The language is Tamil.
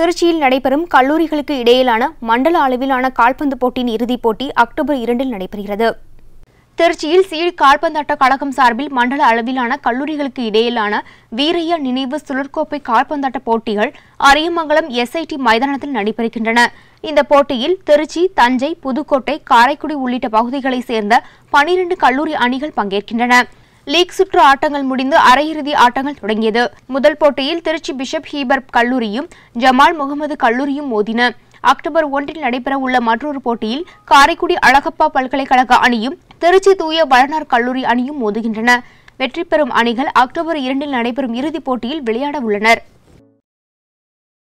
திருச்சியில் நடைபெறும் கல்லூரிகளுக்கு இடையிலான மண்டல அளவிலான கால்பந்து போட்டியின் இறுதிப் போட்டி அக்டோபர் இரண்டில் நடைபெறுகிறது திருச்சியில் சீழ் கால்பந்தாட்ட கழகம் சார்பில் மண்டல அளவிலான கல்லூரிகளுக்கு இடையிலான வீரய நினைவு சுழற்கோப்பை கால்பந்தாட்ட போட்டிகள் அரியமங்கலம் எஸ்ஐடி மைதானத்தில் நடைபெறுகின்றன இந்த போட்டியில் திருச்சி தஞ்சை புதுக்கோட்டை காரைக்குடி உள்ளிட்ட பகுதிகளைச் சேர்ந்த பனிரண்டு கல்லூரி அணிகள் பங்கேற்கின்றன லீக் சுற்று ஆட்டங்கள் முடிந்து அரையிறுதி ஆட்டங்கள் தொடங்கியது முதல் போட்டியில் திருச்சி பிஷப் ஹீபர் கல்லூரியும் ஜமால் முகமது கல்லூரியும் மோதின அக்டோபர் ஒன்றில் நடைபெறவுள்ள மற்றொரு போட்டியில் காரைக்குடி அழகப்பா பல்கலைக்கழக அணியும் திருச்சி தூய வளனார் கல்லூரி அணியும் மோதுகின்றன வெற்றி பெறும் அணிகள் அக்டோபர் இரண்டில் நடைபெறும் இறுதிப் போட்டியில் விளையாட உள்ளனர்